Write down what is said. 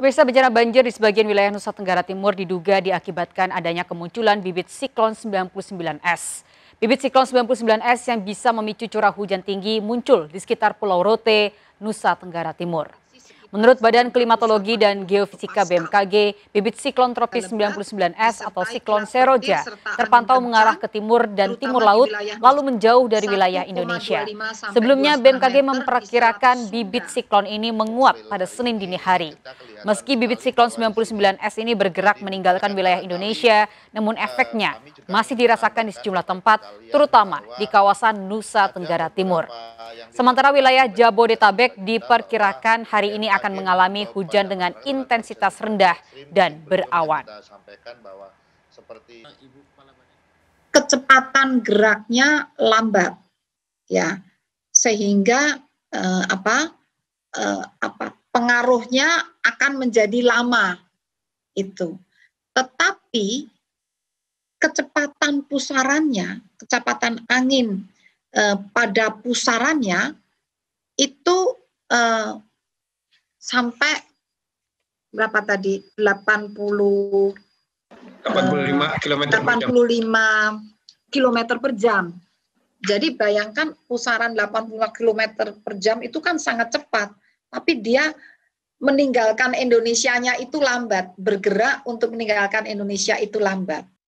Pemirsa bencana banjir di sebagian wilayah Nusa Tenggara Timur diduga diakibatkan adanya kemunculan bibit siklon 99S. Bibit siklon 99S yang bisa memicu curah hujan tinggi muncul di sekitar Pulau Rote, Nusa Tenggara Timur. Menurut Badan Klimatologi dan Geofisika BMKG, bibit siklon tropis 99S atau siklon Seroja terpantau mengarah ke timur dan timur laut lalu menjauh dari wilayah Indonesia. Sebelumnya BMKG memperkirakan bibit siklon ini menguap pada Senin dini hari. Meski bibit siklon 99S ini bergerak meninggalkan wilayah Indonesia, namun eh, efeknya masih dirasakan di sejumlah tempat, terutama di kawasan Nusa Tenggara Timur. Sementara wilayah Jabodetabek diperkirakan hari ini akan akan mengalami hujan dengan intensitas rendah dan berawan. Kecepatan geraknya lambat, ya, sehingga eh, apa eh, apa pengaruhnya akan menjadi lama itu. Tetapi kecepatan pusarannya, kecepatan angin eh, pada pusarannya itu eh, sampai berapa tadi 80 85 km 85 km per jam. Jadi bayangkan pusaran 85 km per jam itu kan sangat cepat, tapi dia meninggalkan Indonesianya itu lambat, bergerak untuk meninggalkan Indonesia itu lambat.